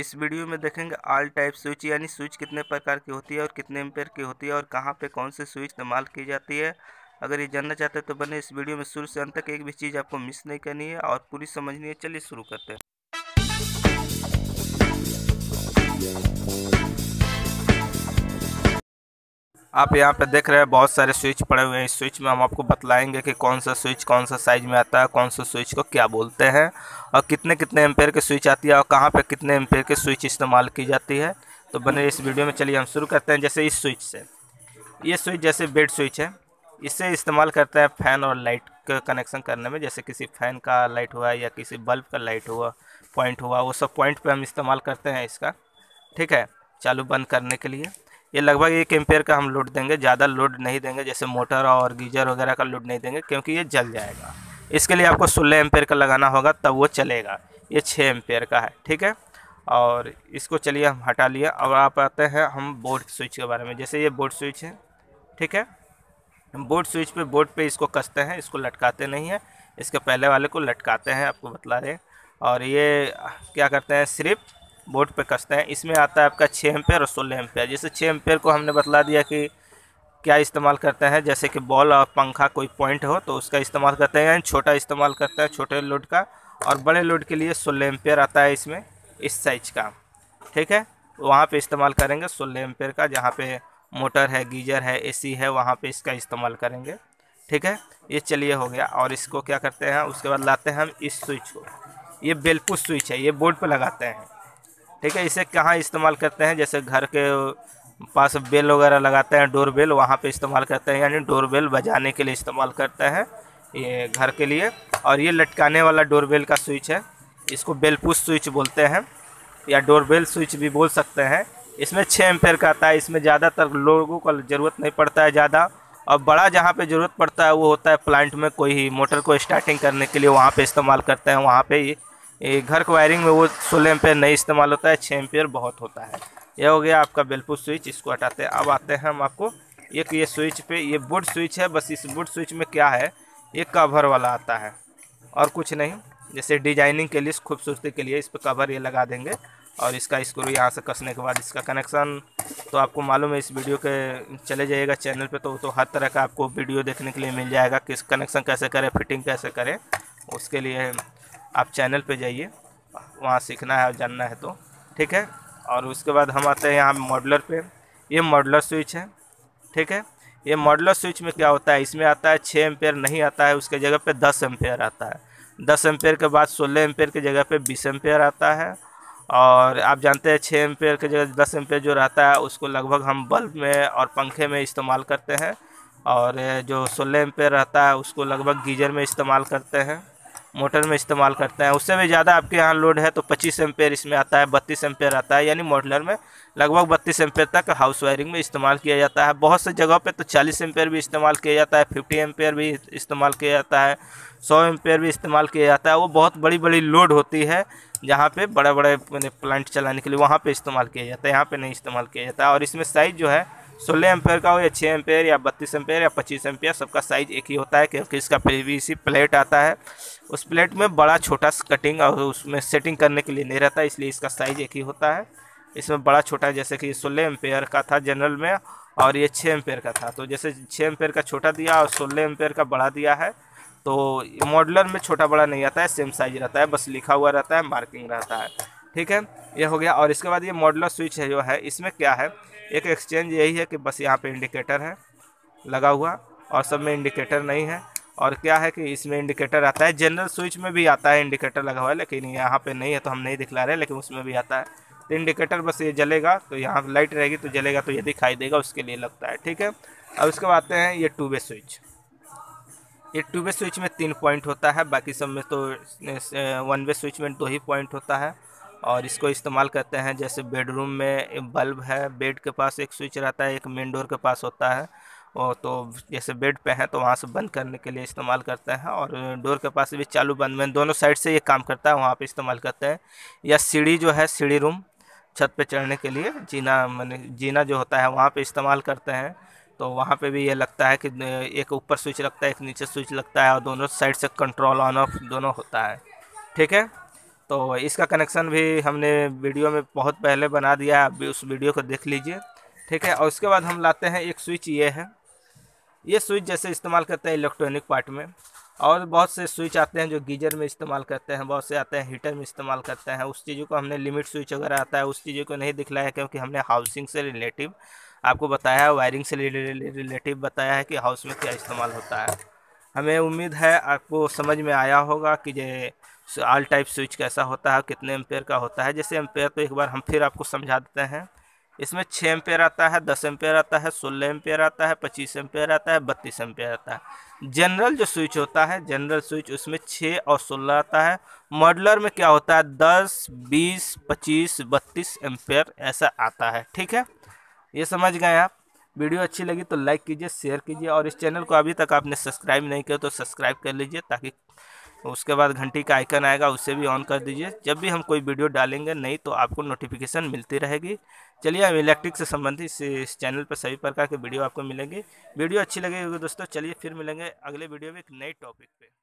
इस वीडियो में देखेंगे ऑल टाइप स्विच यानी स्विच कितने प्रकार की होती है और कितने एम्पेयर की होती है और कहाँ पे कौन से स्विच इस्तेमाल की जाती है अगर ये जानना चाहते हैं तो बने इस वीडियो में शुरू से अंत तक एक भी चीज़ आपको मिस नहीं करनी है और पूरी समझनी है चलिए शुरू करते हैं आप यहाँ पे देख रहे हैं बहुत सारे स्विच पड़े हुए हैं इस स्विच में हम आपको बतलाएंगे कि कौन सा स्विच कौन सा साइज में आता है कौन सा स्विच को क्या बोलते हैं और कितने कितने एम्पेयर के स्विच आती है और कहाँ पे कितने एम्पेयर के स्विच इस्तेमाल की जाती है तो बने इस वीडियो में चलिए हम शुरू करते हैं जैसे इस स्विच से ये स्विच जैसे बेड स्विच है इससे इस्तेमाल करते हैं फ़ैन और लाइट का कनेक्शन करने में जैसे किसी फ़ैन का लाइट हुआ या किसी बल्ब का लाइट हुआ पॉइंट हुआ वो सब पॉइंट पर हम इस्तेमाल करते हैं इसका ठीक है चालू बंद करने के लिए ये लगभग एक एम्पेयर का हम लोड देंगे ज़्यादा लोड नहीं देंगे जैसे मोटर और गीजर वगैरह का लोड नहीं देंगे क्योंकि ये जल जाएगा इसके लिए आपको सोलह एम्पेयर का लगाना होगा तब वो चलेगा ये छः एम्पेयर का है ठीक है और इसको चलिए हम हटा लिए अब आप आते हैं हम बोर्ड स्विच के बारे में जैसे ये बोर्ड स्विच है ठीक है बोर्ड स्विच पे बोर्ड पे इसको कसते हैं इसको लटकाते नहीं हैं इसके पहले वाले को लटकाते हैं आपको बतला दें और ये क्या करते हैं सिर्फ बोर्ड पे कसते हैं इसमें आता है आपका छः एम्पेयर और सोलह एम्पेयर जैसे छः एम्पेयर को हमने बतला दिया कि क्या इस्तेमाल करते हैं जैसे कि बॉल और पंखा कोई पॉइंट हो तो उसका इस्तेमाल करते हैं छोटा इस्तेमाल करते हैं छोटे लोड का और बड़े लोड के लिए सोलह एम्पेयर आता है इसमें इस साइज का ठीक है वहाँ पर इस्तेमाल करेंगे सोलह एम्पेयर का जहाँ पर मोटर है गीजर है ए है वहाँ पर इसका इस्तेमाल करेंगे ठीक है ये चलिए हो गया और इसको क्या करते हैं उसके बाद लाते हैं हम इस स्विच को ये बेलपुश स्विच है ये बोर्ड पर लगाते हैं ठीक है इसे कहाँ इस्तेमाल करते हैं जैसे घर के पास बेल वगैरह लगाते हैं डोर बेल वहाँ पर इस्तेमाल करते हैं यानी डोर बेल बजाने के लिए इस्तेमाल करते हैं ये घर के लिए और ये लटकाने वाला डोर बेल का स्विच है इसको बेलपुश स्विच बोलते हैं या डोर बेल स्विच भी बोल सकते हैं इसमें छः एम्पेयर का आता है इसमें ज़्यादातर लोगों को ज़रूरत नहीं पड़ता है ज़्यादा और बड़ा जहाँ पे ज़रूरत पड़ता है वो होता है प्लांट में कोई ही मोटर को स्टार्टिंग करने के लिए वहाँ पे इस्तेमाल करते हैं वहाँ पे ही ये घर के वायरिंग में वो सोलह एम्पेयर नहीं इस्तेमाल होता है छः एम्पेयर बहुत होता है यह हो गया आपका बेलपुट स्विच इसको हटाते हैं अब आते हैं हम आपको एक ये स्विच पे ये बोर्ड स्विच है बस इस बोर्ड स्विच में क्या है एक कवर वाला आता है और कुछ नहीं जैसे डिजाइनिंग के लिए खूबसूरती के लिए इस पर कवर ये लगा देंगे और इसका स्क्रू यहाँ से कसने के बाद इसका कनेक्शन तो आपको मालूम है इस वीडियो के चले जाइएगा चैनल पे तो तो हर तरह का आपको वीडियो देखने के लिए मिल जाएगा किस कनेक्शन कैसे करें फिटिंग कैसे करें उसके लिए आप चैनल पे जाइए वहाँ सीखना है और जानना है तो ठीक है और उसके बाद हम आते हैं यहाँ मॉडलर पे ये मॉडलर स्विच है ठीक है ये मॉडलर स्विच में क्या होता है इसमें आता है छः एम्पेयर नहीं आता है उसके जगह पे दस एम्पेयर आता है दस एम्पेयर के बाद सोलह एम्पेयर की जगह पर बीस एम्पेयर आता है और आप जानते हैं छः एम्पेयर के जगह दस एम्पेयर जो रहता है उसको लगभग हम बल्ब में और पंखे में इस्तेमाल करते हैं और जो सोलह एम्पेयर रहता है उसको लगभग गीजर में इस्तेमाल करते हैं मोटर में इस्तेमाल करते हैं उससे भी ज़्यादा आपके यहाँ लोड है तो पच्चीस एम्पेयर इसमें आता है बत्तीस एम्पेयर आता है यानी मॉडलर में लगभग बत्तीस एम्पेयर तक हाउस वायरिंग में इस्तेमाल किया जाता है बहुत से जगह पे तो चालीस एम्पेयर भी इस्तेमाल किया जाता है फिफ्टी एम्पेयर भी इस्तेमाल किया जाता है सौ एम्पेयर भी इस्तेमाल किया जाता है वो बहुत बड़ी बड़ी लोड होती है जहाँ पर बड़े बड़े प्लांट चलाने के लिए वहाँ पर इस्तेमाल किया जाता है यहाँ पर नहीं इस्तेमाल किया जाता है और इसमें साइज़ जो है सोलह एम्पेयर का हो या छः एम्पेयर या बत्तीस एम्पेयर या पच्चीस एम्पेयर सबका साइज़ एक ही होता है क्योंकि इसका पीवीसी प्लेट आता है उस प्लेट में बड़ा छोटा कटिंग और उसमें सेटिंग करने के लिए नहीं रहता इसलिए इसका साइज़ एक ही होता है इसमें बड़ा छोटा जैसे कि सोलह एम्पेयर का था जनरल में और ये छः एम्पेयर का था तो जैसे छः एम्पेयर का छोटा दिया और सोलह एम्पेयर का बड़ा दिया है तो मॉडलर में छोटा बड़ा नहीं आता है सेम साइज रहता है बस लिखा हुआ रहता है मार्किंग रहता है ठीक है ये हो गया और इसके बाद ये मॉडलर स्विच है जो है इसमें क्या है एक एक्सचेंज यही है कि बस यहाँ पे इंडिकेटर है लगा हुआ और सब में इंडिकेटर नहीं है और क्या है कि इसमें इंडिकेटर आता है जनरल स्विच में भी आता है इंडिकेटर लगा हुआ है लेकिन यहाँ पे नहीं है तो हम नहीं दिखला रहे लेकिन उसमें भी आता है तो इंडिकेटर बस ये जलेगा तो यहाँ लाइट रहेगी तो जलेगा तो ये दिखाई देगा उसके लिए लगता है ठीक है अब उसके बाद आते हैं ये टू वे स्विच ये टू वे स्विच में तीन पॉइंट होता है बाकी सब में तो वन वे स्विच में दो ही पॉइंट होता है और इसको इस्तेमाल करते हैं जैसे बेडरूम में बल्ब है बेड के पास एक स्विच रहता है एक मेन डोर के पास होता है और तो जैसे बेड पे हैं तो वहाँ से बंद करने के लिए इस्तेमाल करते हैं और डोर के पास भी चालू बंद में दोनों साइड से ये काम करता है वहाँ पे इस्तेमाल करते हैं या सीढ़ी जो है सीढ़ी रूम छत पे चढ़ने के लिए जीना मैंने जीना जो होता है वहाँ पे इस्तेमाल करते हैं तो वहाँ पे भी ये लगता है कि एक ऊपर स्विच लगता है एक नीचे स्विच लगता है और दोनों साइड से कंट्रोल ऑन ऑफ दोनों होता है ठीक है तो इसका कनेक्शन भी हमने वीडियो में बहुत पहले बना दिया आप उस वीडियो को देख लीजिए ठीक है और उसके बाद हम लाते हैं एक स्विच ये है ये स्विच जैसे इस्तेमाल करते हैं इलेक्ट्रॉनिक पार्ट में और बहुत से स्विच आते हैं जो गीजर में इस्तेमाल करते हैं बहुत से आते हैं हीटर में इस्तेमाल करते हैं उस चीज़ों को हमने लिमिट स्विच वगैरह आता है उस चीज़ों को नहीं दिखलाया क्योंकि हमने हाउसिंग से रिलेटिव आपको बताया है वायरिंग से रिलेटिव बताया है कि हाउस में क्या इस्तेमाल होता है हमें उम्मीद है आपको समझ में आया होगा कि ये आल टाइप स्विच कैसा होता है कितने एम्पेयर का होता है जैसे एम्पेयर तो एक बार हम फिर आपको समझा देते हैं इसमें छः एम्पेयर आता है दस एम्पेयर आता है सोलह एम्पेयर आता है पच्चीस एम्पेयर आता है बत्तीस एम्पेयर आता है जनरल जो स्विच होता है जनरल स्विच उसमें छः और सोलह आता है मॉडलर में क्या होता है दस बीस पच्चीस बत्तीस एम्पेयर ऐसा आता है ठीक है ये समझ गए आप वीडियो अच्छी लगी तो लाइक कीजिए शेयर कीजिए और इस चैनल को अभी तक आपने सब्सक्राइब नहीं किया तो सब्सक्राइब कर लीजिए ताकि उसके बाद घंटी का आइकन आएगा उसे भी ऑन कर दीजिए जब भी हम कोई वीडियो डालेंगे नहीं तो आपको नोटिफिकेशन मिलती रहेगी चलिए हम इलेक्ट्रिक से संबंधित इस चैनल पर सभी प्रकार के वीडियो आपको मिलेंगे वीडियो अच्छी लगेगी दोस्तों चलिए फिर मिलेंगे अगले वीडियो में एक नए टॉपिक पर